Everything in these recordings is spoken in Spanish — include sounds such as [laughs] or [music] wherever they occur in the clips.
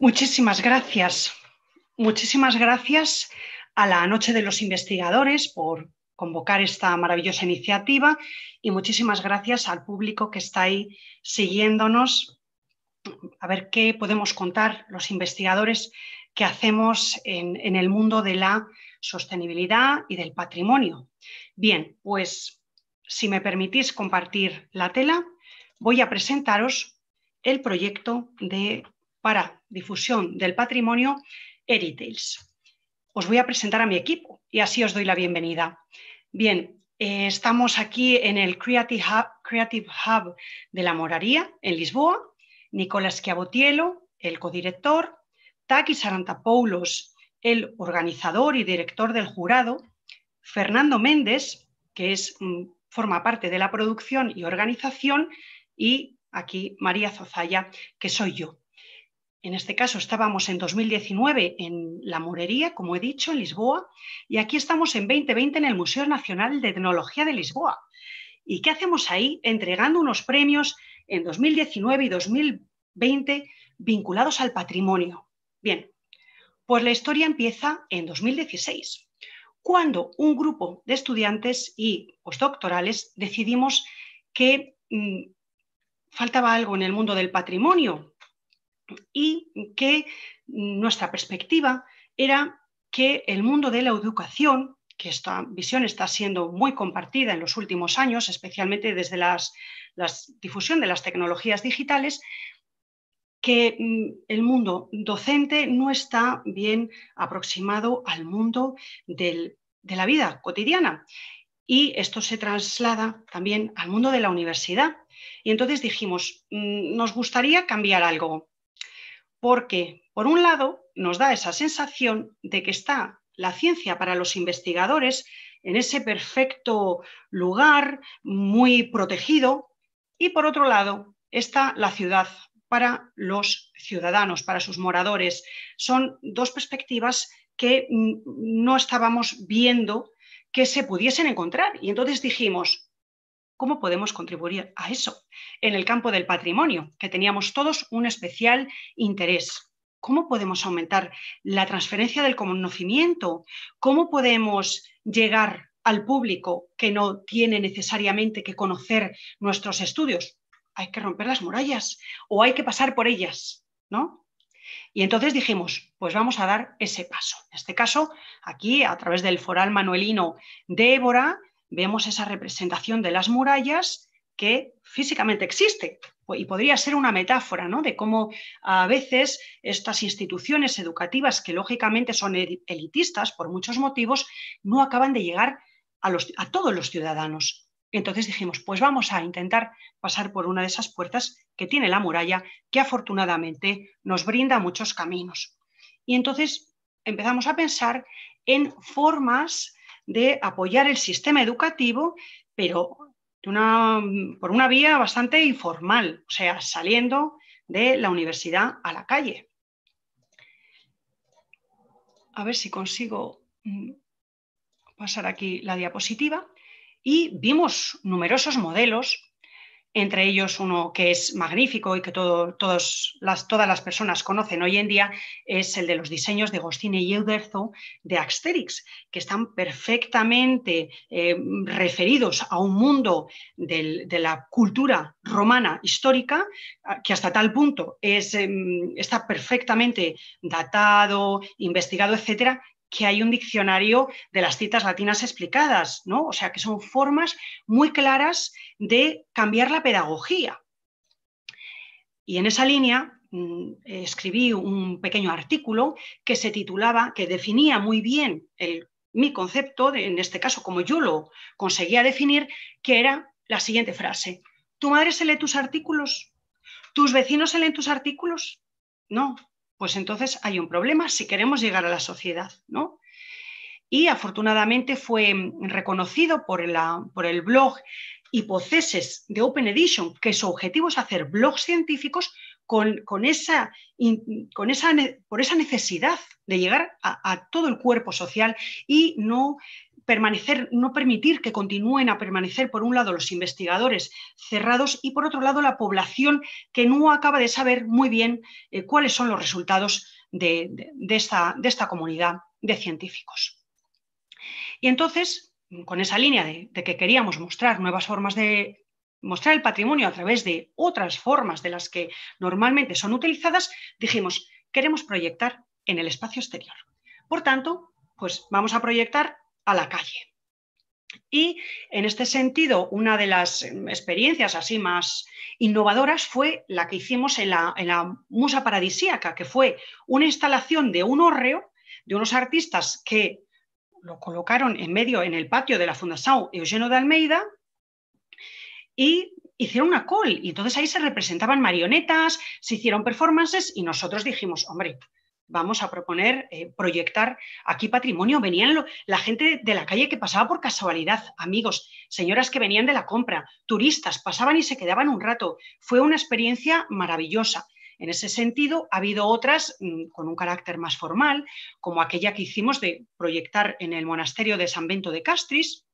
Muchísimas gracias. Muchísimas gracias a la Noche de los Investigadores por convocar esta maravillosa iniciativa y muchísimas gracias al público que está ahí siguiéndonos a ver qué podemos contar los investigadores que hacemos en, en el mundo de la sostenibilidad y del patrimonio. Bien, pues si me permitís compartir la tela, voy a presentaros el proyecto de, para difusión del patrimonio Eritales. Os voy a presentar a mi equipo y así os doy la bienvenida. Bien, eh, estamos aquí en el Creative Hub, de la Moraría, en Lisboa. Nicolás Chiavotielo, el codirector. Taki Sarantapoulos, el organizador y director del jurado. Fernando Méndez, que es, mm, forma parte de la producción y organización, y aquí María Zozaya, que soy yo. En este caso estábamos en 2019 en La Murería, como he dicho, en Lisboa, y aquí estamos en 2020 en el Museo Nacional de Tecnología de Lisboa. ¿Y qué hacemos ahí? Entregando unos premios en 2019 y 2020 vinculados al patrimonio. Bien, pues la historia empieza en 2016, cuando un grupo de estudiantes y postdoctorales decidimos que mm, faltaba algo en el mundo del patrimonio y que nuestra perspectiva era que el mundo de la educación, que esta visión está siendo muy compartida en los últimos años, especialmente desde la las, difusión de las tecnologías digitales, que mm, el mundo docente no está bien aproximado al mundo de la vida cotidiana. Y esto se traslada también al mundo de la universidad, y entonces dijimos, mm, nos gustaría cambiar algo, porque por un lado nos da esa sensación de que está la ciencia para los investigadores en ese perfecto lugar, muy protegido, y por otro lado está la ciudad para los ciudadanos, para sus moradores. Son dos perspectivas que mm, no estábamos viendo que se pudiesen encontrar. Y entonces dijimos, cómo podemos contribuir a eso. En el campo del patrimonio, que teníamos todos un especial interés. ¿Cómo podemos aumentar la transferencia del conocimiento? ¿Cómo podemos llegar al público que no tiene necesariamente que conocer nuestros estudios? Hay que romper las murallas o hay que pasar por ellas, ¿no? Y entonces dijimos, pues vamos a dar ese paso. En este caso, aquí, a través del foral manuelino Débora, vemos esa representación de las murallas que físicamente existe. Pues, y podría ser una metáfora ¿no? de cómo a veces estas instituciones educativas, que lógicamente son elitistas por muchos motivos, no acaban de llegar a, los, a todos los ciudadanos. Entonces dijimos, pues vamos a intentar pasar por una de esas puertas que tiene la muralla, que afortunadamente nos brinda muchos caminos. Y entonces empezamos a pensar en formas de apoyar el sistema educativo, pero por una vía bastante informal, o sea, saliendo de la universidad a la calle. A ver si consigo mm, pasar aquí la diapositiva. Y vimos numerosos modelos entre ellos uno que es magnífico y que todas las personas conocen hoy en día, es el de los diseños de Gostine y Euderzo de Asterix, que están perfectamente eh, referidos a un mundo de la cultura romana histórica, que hasta tal punto es, em, está perfectamente datado, investigado, etcétera, que hay un diccionario de las citas latinas explicadas, ¿no? O sea, que son formas muy claras de cambiar la pedagogía. Y en esa línea mm, escribí un pequeño artículo que se titulaba, que definía muy bien mi concepto, en este caso como yo lo conseguía definir, que era la siguiente frase. ¿Tu madre se lee tus artículos? ¿Tus vecinos se leen tus artículos? No, pues entonces hay un problema si queremos llegar a la sociedad, ¿no? Y afortunadamente fue reconocido por, el blog Hipoceses de Open Edition, que su objetivo es hacer blogs científicos con, esa, por esa necesidad de llegar a, todo el cuerpo social y no permanecer, no permitir que continúen a permanecer, por un lado, los investigadores cerrados y, por otro lado, la población que no acaba de saber muy bien eh, cuáles son los resultados de, de, esta, comunidad de científicos. Y entonces, con esa línea de que queríamos mostrar nuevas formas de mostrar el patrimonio a través de otras formas de las que normalmente son utilizadas, dijimos, queremos proyectar en el espacio exterior. Por tanto, pues vamos a proyectar a la calle. Y en este sentido, una de las em, experiencias así más innovadoras fue la que hicimos en la, Musa Paradisíaca, que fue una instalación de un hórreo de unos artistas que lo colocaron en medio, en el patio de la Fundación Eugenio de Almeida, y hicieron una call. Y entonces ahí se representaban marionetas, se hicieron performances y nosotros dijimos, hombre, vamos a proponer eh, proyectar aquí patrimonio. Venían la gente de la calle que pasaba por casualidad, amigos, señoras que venían de la compra, turistas, pasaban y se quedaban un rato. Fue una experiencia maravillosa. En ese sentido, ha habido otras mm, con un carácter más formal, como aquella que hicimos de proyectar en el monasterio de San Bento de Castris,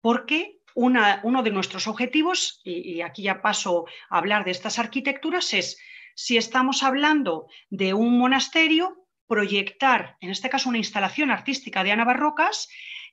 porque uno de nuestros objetivos, y, y, aquí ya paso a hablar de estas arquitecturas, es si estamos hablando de un monasterio, proyectar, en este caso, una instalación artística de Ana Barrocas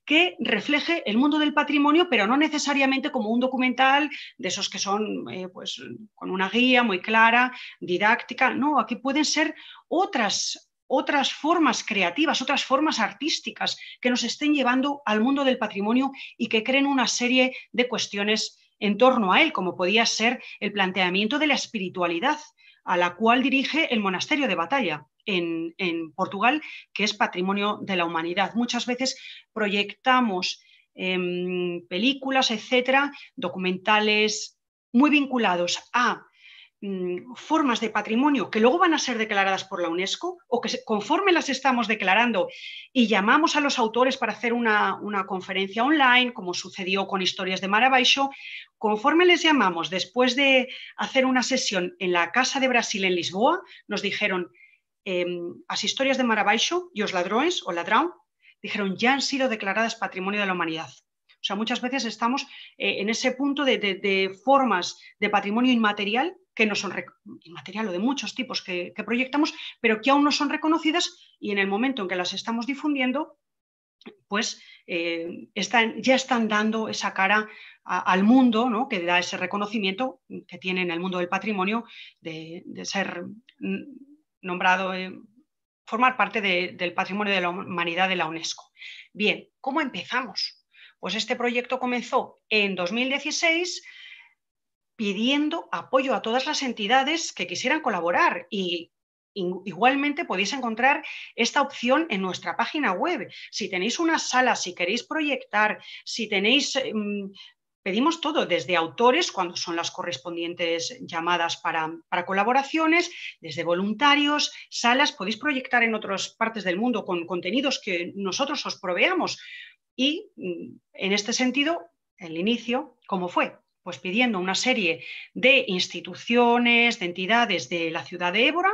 que refleje el mundo del patrimonio, pero no necesariamente como un documental de esos que son eh, pues, con una guía muy clara, didáctica. No, aquí pueden ser otras, otras formas creativas, otras formas artísticas que nos estén llevando al mundo del patrimonio y que creen una serie de cuestiones en torno a él, como podía ser el planteamiento de la espiritualidad a la cual dirige el monasterio de batalla en, Portugal, que es patrimonio de la humanidad. Muchas veces proyectamos em, películas, etcétera, documentales muy vinculados a Mm, formas de patrimonio que luego van a ser declaradas por la UNESCO o que conforme las estamos declarando y llamamos a los autores para hacer una, conferencia online, como sucedió con Historias de Marabaixo, conforme les llamamos después de hacer una sesión en la Casa de Brasil en Lisboa, nos dijeron, em, las Historias de Marabaixo y los ladrones o ladrón, dijeron, ya han sido declaradas Patrimonio de la Humanidad. O sea, muchas veces estamos eh, en ese punto de formas de patrimonio inmaterial que no son material o de muchos tipos que, proyectamos, pero que aún no son reconocidas y en el momento en que las estamos difundiendo, pues eh, ya están dando esa cara al mundo, ¿no? que da ese reconocimiento que tiene en el mundo del patrimonio de, ser nombrado, eh, formar parte del patrimonio de la humanidad de la UNESCO. Bien, ¿cómo empezamos? Pues este proyecto comenzó en 2016 pidiendo apoyo a todas las entidades que quisieran colaborar y Igualmente podéis encontrar esta opción en nuestra página web. Si tenéis una sala, si queréis proyectar, si tenéis em, pedimos todo, desde autores, cuando son las correspondientes llamadas para, para, colaboraciones, desde voluntarios, salas, podéis proyectar en otras partes del mundo con contenidos que nosotros os proveamos. Y mm, en este sentido, el inicio, ¿cómo fue? pues pidiendo una serie de instituciones, de entidades de la ciudad de Évora,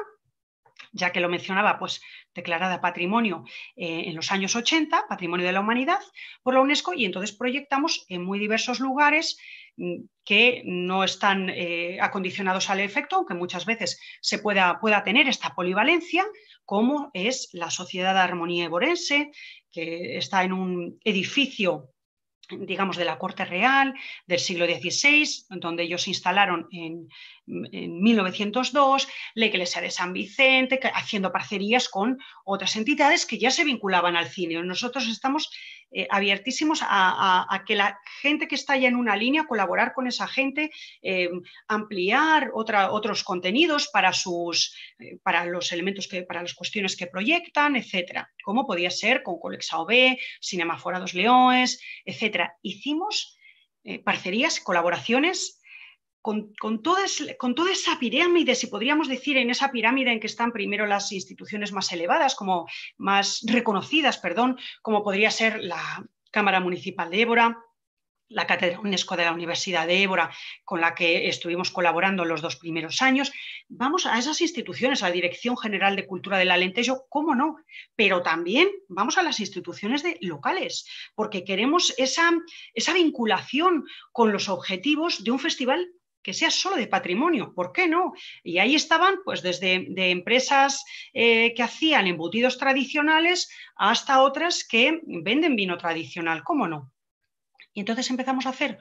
ya que lo mencionaba, pues declarada patrimonio eh, en los años 80, patrimonio de la humanidad, por la UNESCO, y entonces proyectamos en muy diversos lugares mm, que no están eh, acondicionados al efecto, aunque muchas veces se pueda, pueda tener esta polivalencia, como es la Sociedad de Armonía Eborense, que está en un edificio digamos, de la corte real del siglo XVI, donde ellos se instalaron en, 1902, la iglesia de San Vicente, haciendo parcerías con otras entidades que ya se vinculaban al cine. Nosotros estamos eh, abiertísimos a, que la gente que está ya en una línea, colaborar con esa gente, eh, ampliar otros contenidos para, sus, eh, para los elementos, que, para las cuestiones que proyectan, etcétera, ¿Cómo podía ser con Colexa OB, Dos Leones, etcétera. Hicimos parcerías, colaboraciones con, toda con, toda esa pirámide, si podríamos decir, en esa pirámide en que están primero las instituciones más elevadas, como más reconocidas, perdón, como podría ser la Cámara Municipal de Ébora, la Cátedra UNESCO de la Universidad de Ébora, con la que estuvimos colaborando los dos primeros años. Vamos a esas instituciones, a la Dirección General de Cultura de Lente yo cómo no, pero también vamos a las instituciones de locales, porque queremos esa, esa vinculación con los objetivos de un festival que sea solo de patrimonio, ¿por qué no? Y ahí estaban, pues desde empresas eh, que hacían embutidos tradicionales hasta otras que venden vino tradicional, ¿cómo no? Y entonces empezamos a hacer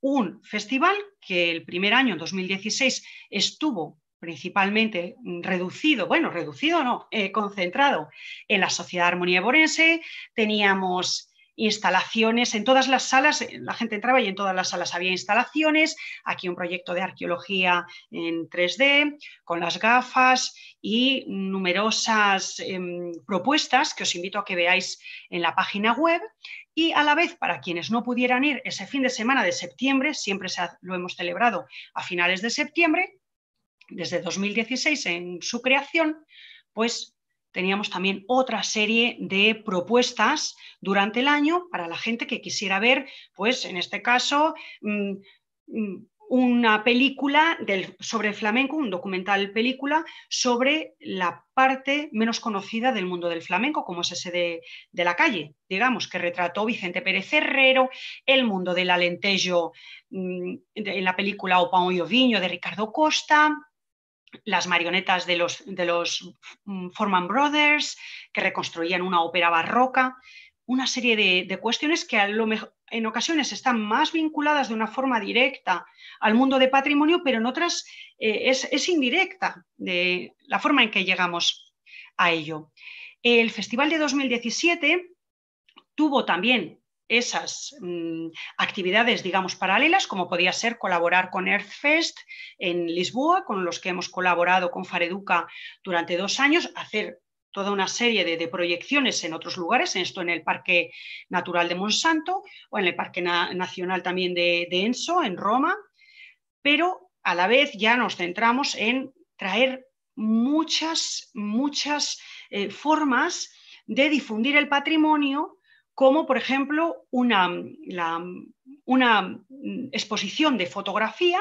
un festival que el primer año, 2016, estuvo principalmente reducido, bueno, reducido no, eh, concentrado en la Sociedad Armonía Borense, teníamos instalaciones, en todas las salas, eh, la gente entraba y en todas las salas había instalaciones, aquí un proyecto de arqueología en 3D, con las gafas y numerosas em, propuestas que os invito a que veáis en la página web. Y a la vez, para quienes no pudieran ir ese fin de semana de septiembre, siempre se lo hemos celebrado a finales de septiembre, desde 2016 en su creación, pues teníamos también otra serie de propuestas durante el año para la gente que quisiera ver, pues en este caso, mm, mm, una película sobre el flamenco, un documental película sobre la parte menos conocida del mundo del flamenco, como es ese de, la calle, digamos, que retrató Vicente Pérez Herrero, el mundo del alentejo mm, en la película O Pão y e Oviño de Ricardo Costa, las marionetas de los, de los mm, Forman Brothers, que reconstruían una ópera barroca, una serie de, cuestiones que a lo mejor, en ocasiones están más vinculadas de una forma directa al mundo de patrimonio, pero en otras eh, es, indirecta de la forma en que llegamos a ello. El Festival de 2017 tuvo también esas mm, actividades, digamos, paralelas, como podía ser colaborar con Earthfest en Lisboa, con los que hemos colaborado con Fareduca durante dos años, hacer toda una serie de, proyecciones en otros lugares, en esto en el Parque Natural de Monsanto o en el Parque Nacional también de, Enso, en Roma, pero a la vez ya nos centramos en traer muchas, muchas eh, formas de difundir el patrimonio como por ejemplo una, mm, exposición de fotografía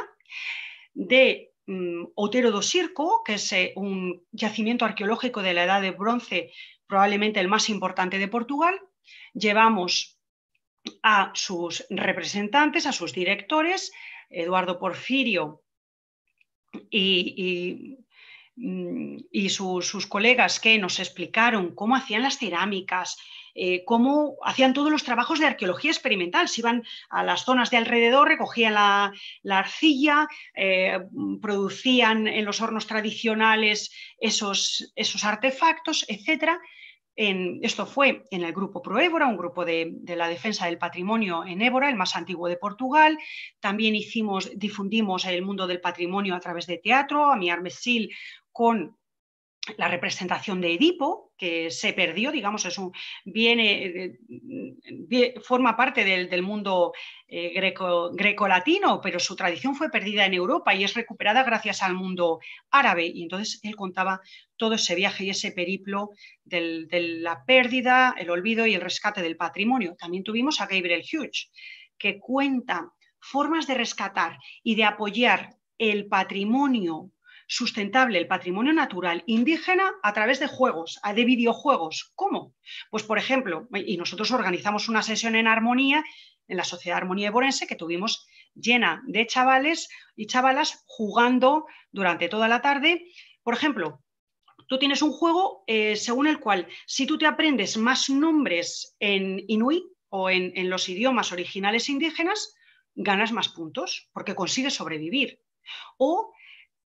de mm, Otero do Circo, que es eh, un yacimiento arqueológico de la Edad de Bronce, probablemente el más importante de Portugal. Llevamos a sus representantes, a sus directores, Eduardo Porfirio y, mm, sus colegas que nos explicaron cómo hacían las cerámicas, eh, cómo hacían todos los trabajos de arqueología experimental. Se iban a las zonas de alrededor, recogían la, arcilla, eh, producían en los hornos tradicionales esos, esos artefactos, etc. esto fue en el grupo Proébora, un grupo de, la defensa del patrimonio en Évora, el más antiguo de Portugal. También hicimos, difundimos el mundo del patrimonio a través de teatro, a mi armesil con la representación de Edipo, que se perdió, digamos, es viene, eh, eh, forma parte del, mundo eh, greco, latino pero su tradición fue perdida en Europa y es recuperada gracias al mundo árabe. Y entonces él contaba todo ese viaje y ese periplo de la pérdida, el olvido y el rescate del patrimonio. También tuvimos a Gabriel Hughes, que cuenta formas de rescatar y de apoyar el patrimonio sustentable el patrimonio natural indígena a través de juegos, de videojuegos. ¿Cómo? Pues, por ejemplo, y nosotros organizamos una sesión en Armonía, en la Sociedad Armonía de Borense, que tuvimos llena de chavales y chavalas jugando durante toda la tarde. Por ejemplo, tú tienes un juego eh, según el cual, si tú te aprendes más nombres en inuit o en, los idiomas originales indígenas, ganas más puntos porque consigues sobrevivir. O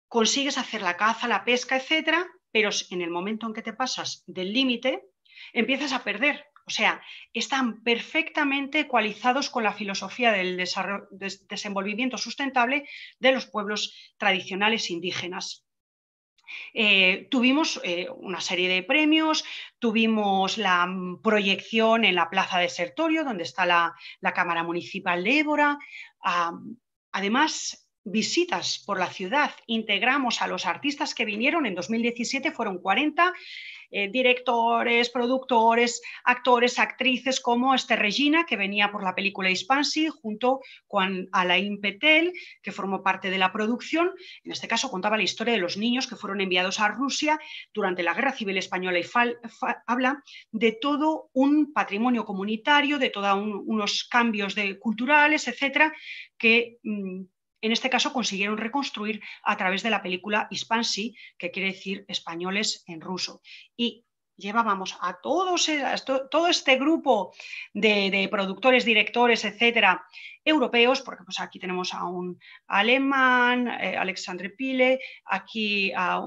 consigues hacer la caza, la pesca, etcétera, pero en el momento en que te pasas del límite, empiezas a perder. O sea, están perfectamente ecualizados con la filosofía del desarrollo desenvolvimiento sustentable de los pueblos tradicionales indígenas. Eh, tuvimos eh, una serie de premios, tuvimos la mm, proyección en la Plaza de Sertorio, donde está la, Cámara Municipal de Évora. además, visitas por la ciudad. Integramos a los artistas que vinieron en 2017, fueron 40 eh, directores, productores, actores, actrices como este Regina, que venía por la película Hispansi, junto con Alain Petel, que formó parte de la producción. En este caso contaba la historia de los niños que fueron enviados a Rusia durante la Guerra Civil Española y habla de todo un patrimonio comunitario, de todos unos cambios de, culturales, etcétera, que mm, en este caso consiguieron reconstruir a través de la película Hispansi, que quiere decir españoles en ruso. Y llevábamos a todos, todo este grupo de, productores, directores, etcétera, europeos, porque pues aquí tenemos a un alemán, eh, Alexandre Pile, aquí a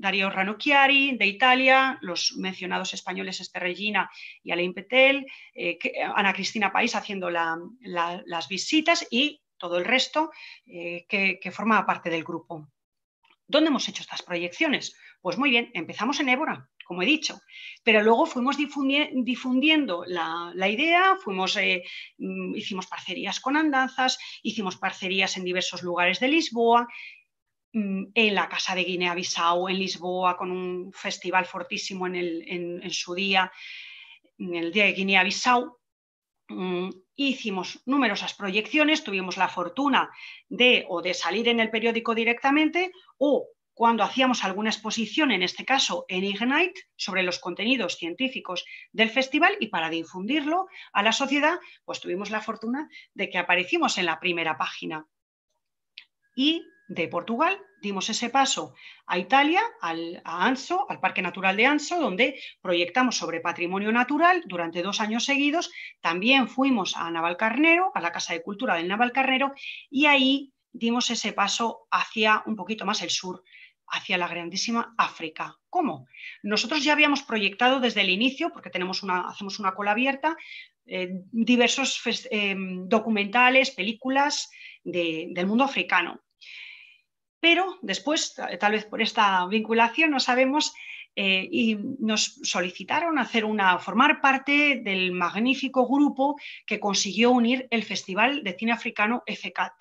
Darío Ranocchiari de Italia, los mencionados españoles Esther y Alain Petel, eh, Ana Cristina País haciendo las visitas y todo el resto eh, que, formaba parte del grupo. ¿Dónde hemos hecho estas proyecciones? Pues muy bien, empezamos en Évora, como he dicho, pero luego fuimos difundiendo la, idea, fuimos, eh, mm, hicimos parcerías con andanzas, hicimos parcerías en diversos lugares de Lisboa, mm, en la Casa de Guinea-Bissau, en Lisboa, con un festival fortísimo en, en su día, en el día de Guinea-Bissau. Mm, hicimos numerosas proyecciones, tuvimos la fortuna de o de salir en el periódico directamente o cuando hacíamos alguna exposición, en este caso en Ignite, sobre los contenidos científicos del festival y para difundirlo a la sociedad, pues tuvimos la fortuna de que aparecimos en la primera página. Y de Portugal, dimos ese paso a Italia, al, a Anzo, al Parque Natural de Anso, donde proyectamos sobre patrimonio natural durante dos años seguidos. También fuimos a Navalcarnero, a la Casa de Cultura del Navalcarnero, y ahí dimos ese paso hacia un poquito más el sur, hacia la grandísima África. ¿Cómo? Nosotros ya habíamos proyectado desde el inicio, porque tenemos una, hacemos una cola abierta, eh, diversos eh, documentales, películas del mundo africano pero después, tal vez por esta vinculación, no sabemos, eh, y nos solicitaron hacer una, formar parte del magnífico grupo que consiguió unir el Festival de Cine Africano FECAT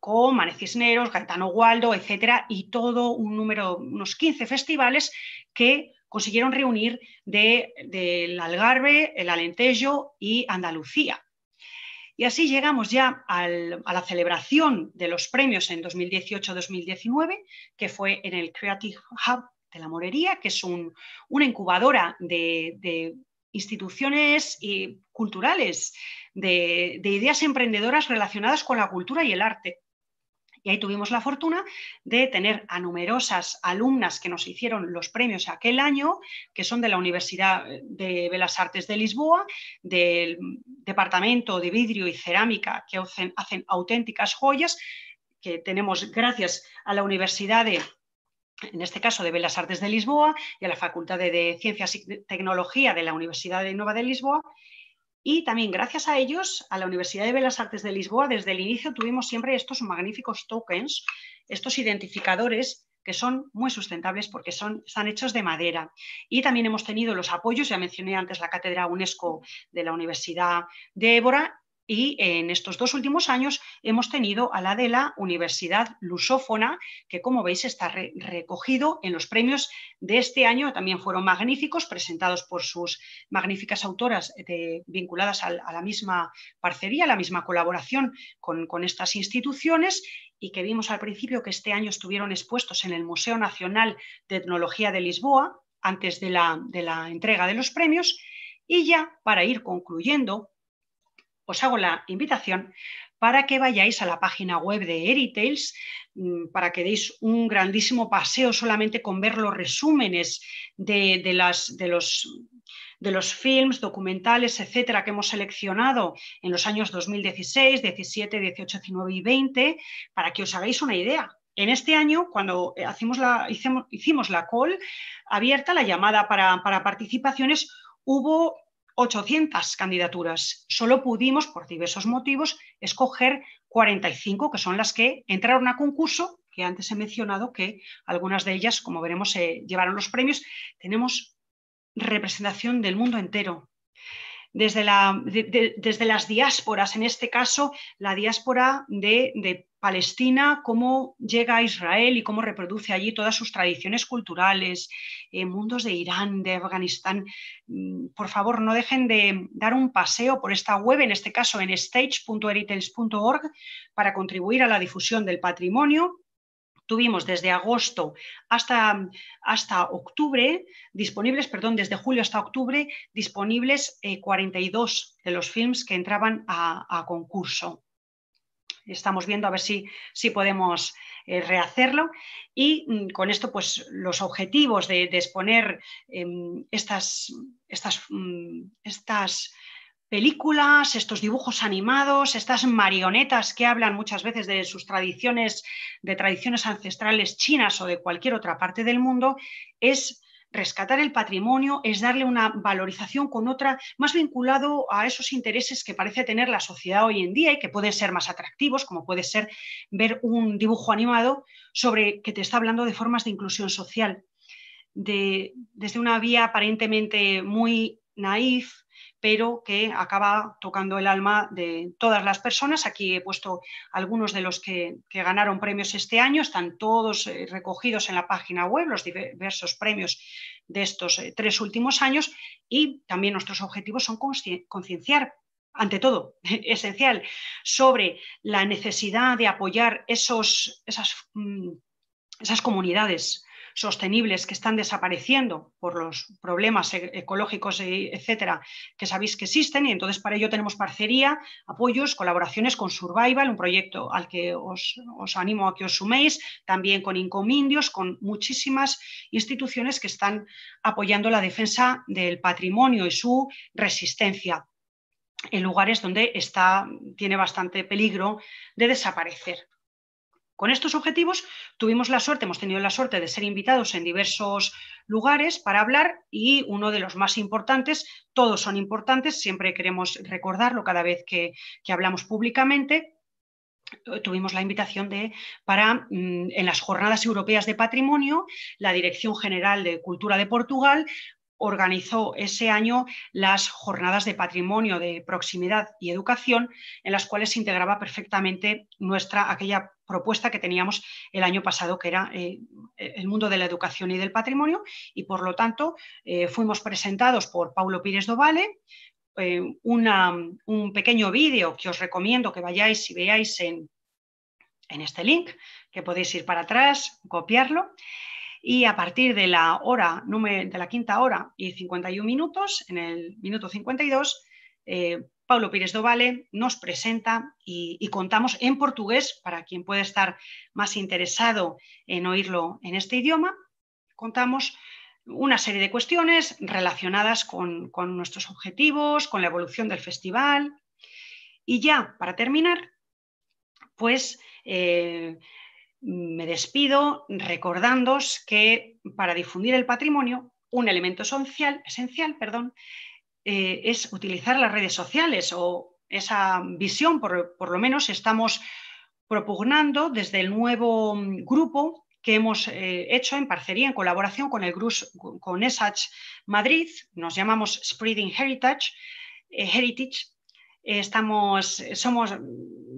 con Manecisneros, Cisneros, Gaetano Waldo, etcétera, y todo un número, unos 15 festivales que consiguieron reunir del Algarve, el Alentejo y Andalucía. Y así llegamos ya a la celebración de los premios en 2018-2019, que fue en el Creative Hub de la Morería, que es una incubadora de, instituciones y culturales, de ideas emprendedoras relacionadas con la cultura y el arte. Y ahí tuvimos la fortuna de tener a numerosas alumnas que nos hicieron los premios aquel año, que son de la Universidad de Bellas Artes de Lisboa, del Departamento de Vidrio y Cerámica, que hacen, auténticas joyas, que tenemos gracias a la Universidad en este caso de Bellas Artes de Lisboa y a la Facultad de, de Ciencias y Tecnología de la Universidad de Nueva de Lisboa, y también gracias a ellos, a la Universidad de Bellas Artes de Lisboa, desde el inicio tuvimos siempre estos magníficos tokens, estos identificadores que son muy sustentables porque son, están hechos de madera. Y también hemos tenido los apoyos, ya mencioné antes la cátedra UNESCO de la Universidad de Évora y en estos dos últimos años hemos tenido a la de la Universidad Lusófona, que como veis está recogido en los premios de este año, también fueron magníficos, presentados por sus magníficas autoras vinculadas a, la misma parcería, a la misma colaboración con, estas instituciones y que vimos al principio que este año estuvieron expuestos en el Museo Nacional de Etnología de Lisboa antes de la, de la entrega de los premios. Y ya para ir concluyendo, os hago la invitación para que vayáis a la página web de Eritales, mm, para que deis un grandísimo paseo solamente con ver los resúmenes de, las, de, los, de los films, documentales, etcétera, que hemos seleccionado en los años 2016, 17, 18, 19 y 20, para que os hagáis una idea. En este año, cuando hicimos la, hicimos, hicimos la call abierta, la llamada para, para participaciones, hubo 800 candidaturas. Solo pudimos, por diversos motivos, escoger 45, que son las que entraron a concurso, que antes he mencionado que algunas de ellas, como veremos, se llevaron los premios. Tenemos representación del mundo entero. Desde, las diásporas, en este caso, la diáspora de, de Palestina, cómo llega a Israel y cómo reproduce allí todas sus tradiciones culturales, eh, mundos de Irán, de Afganistán. Mm, por favor, no dejen de dar un paseo por esta web, en este caso en stage.heritage.org, para contribuir a la difusión del patrimonio tuvimos desde agosto hasta, hasta octubre, disponibles, perdón, desde julio hasta octubre, disponibles 42 eh, de los films que entraban a concurso estamos viendo a ver si, si podemos eh, rehacerlo. Y mm, con esto, pues los objetivos de, exponer em, estas, estas, mm, estas películas, estos dibujos animados, estas marionetas que hablan muchas veces de sus tradiciones, de tradiciones ancestrales chinas o de cualquier otra parte del mundo, es rescatar el patrimonio es darle una valorización con otra más vinculado a esos intereses que parece tener la sociedad hoy en día y que pueden ser más atractivos, como puede ser ver un dibujo animado sobre que te está hablando de formas de inclusión social, desde una vía aparentemente muy naif, pero que acaba tocando el alma de todas las personas. Aquí he puesto algunos de los que, ganaron premios este año, están todos eh, recogidos en la página web, los diversos premios de estos eh, tres últimos años, y también nuestros objetivos son concienciar ante todo, [laughs] esencial, sobre la necesidad de apoyar esos, esas, mm, esas comunidades sostenibles que están desapareciendo por los problemas e-, ecológicos, e-, etcétera, que sabéis que existen. Y entonces para ello tenemos parcería, apoyos, colaboraciones con Survival, un proyecto al que os, animo a que os suméis, también con Incomindios, con muchísimas instituciones que están apoyando la defensa del patrimonio y su resistencia en lugares donde está, tiene bastante peligro de desaparecer. Con estos objetivos tuvimos la suerte, hemos tenido la suerte de ser invitados en diversos lugares para hablar y uno de los más importantes, todos son importantes, siempre queremos recordarlo cada vez que, hablamos públicamente, eh, tuvimos la invitación de para mm, en las jornadas europeas de patrimonio la dirección general de cultura de Portugal organizó ese año las jornadas de patrimonio de proximidad y educación, en las cuales se integraba perfectamente nuestra aquella propuesta que teníamos el año pasado, que era eh, el mundo de la educación y del patrimonio, y por lo tanto eh, fuimos presentados por Paulo Pires Dovale, eh, un pequeño vídeo que os recomiendo que vayáis y veáis en, en este link, que podéis ir para atrás, copiarlo. Y a partir de la hora, de la quinta hora y 51 minutos, en el minuto 52, eh, Paulo Pires do Vale nos presenta y, contamos en portugués, para quien puede estar más interesado en oírlo en este idioma, contamos una serie de cuestiones relacionadas con, nuestros objetivos, con la evolución del festival. Y ya, para terminar, pues eh, me despido recordándos que para difundir el patrimonio, un elemento social, esencial perdón, eh, es utilizar las redes sociales o esa visión, por, lo menos estamos propugnando desde el nuevo grupo que hemos eh, hecho en parcería, en colaboración con el grupo con ESACH Madrid, nos llamamos Spreading Heritage, eh, Heritage estamos, somos,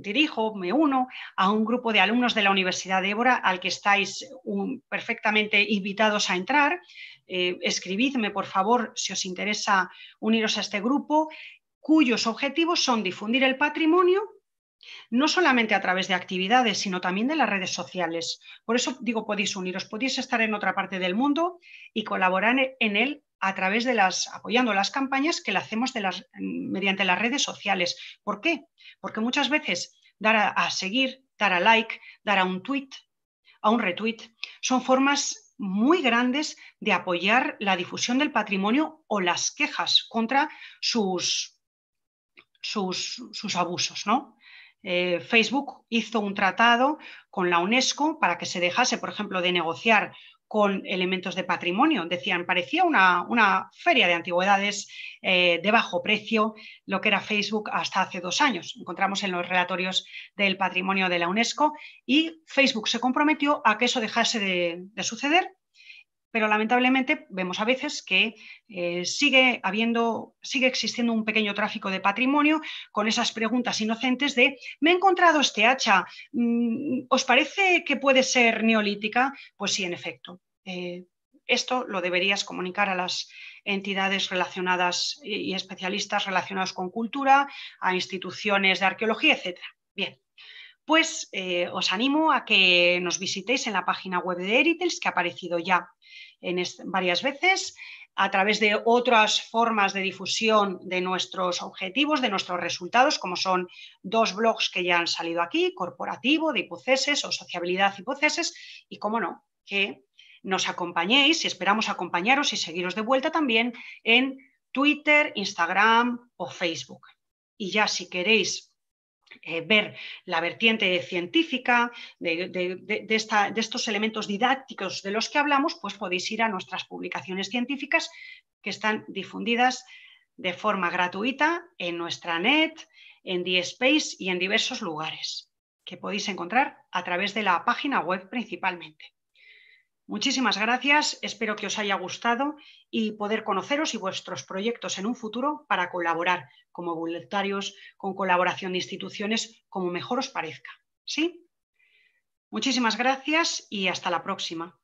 dirijo, me uno a un grupo de alumnos de la Universidad de Ébora al que estáis um, perfectamente invitados a entrar. Eh, escribidme, por favor, si os interesa uniros a este grupo, cuyos objetivos son difundir el patrimonio no solamente a través de actividades, sino también de las redes sociales. Por eso digo, podéis uniros, podéis estar en otra parte del mundo y colaborar en él a través de las, apoyando las campañas que la hacemos de las, mm, mediante las redes sociales. ¿Por qué? Porque muchas veces dar a, seguir, dar a like, dar a un tweet, a un retweet, son formas muy grandes de apoyar la difusión del patrimonio o las quejas contra sus, sus, abusos, ¿no? Eh, Facebook hizo un tratado con la UNESCO para que se dejase, por ejemplo, de negociar con elementos de patrimonio. Decían, parecía una, feria de antigüedades eh, de bajo precio, lo que era Facebook hasta hace dos años. Encontramos en los relatorios del patrimonio de la UNESCO y Facebook se comprometió a que eso dejase de, de suceder pero lamentablemente vemos a veces que eh, sigue habiendo, sigue existiendo un pequeño tráfico de patrimonio con esas preguntas inocentes de me he encontrado este hacha, mm, ¿os parece que puede ser neolítica? Pues sí, en efecto. Eh, esto lo deberías comunicar a las entidades relacionadas y especialistas relacionados con cultura, a instituciones de arqueología, etc. Bien, pues eh, os animo a que nos visitéis en la página web de Eritels que ha aparecido ya varias veces a través de otras formas de difusión de nuestros objetivos, de nuestros resultados, como son dos blogs que ya han salido aquí, corporativo de hipoceses o sociabilidad hipoceses, y cómo no, que nos acompañéis, y esperamos acompañaros y seguiros de vuelta también en Twitter, Instagram o Facebook. Y ya si queréis eh, ver la vertiente científica de, de, estos elementos didácticos de los que hablamos, pues podéis ir a nuestras publicaciones científicas que están difundidas de forma gratuita en nuestra net, en The y en diversos lugares que podéis encontrar a través de la página web principalmente. Muchísimas gracias, espero que os haya gustado y poder conoceros y vuestros proyectos en un futuro para colaborar como voluntarios con colaboración de instituciones como mejor os parezca. ¿Sí? Muchísimas gracias y hasta la próxima.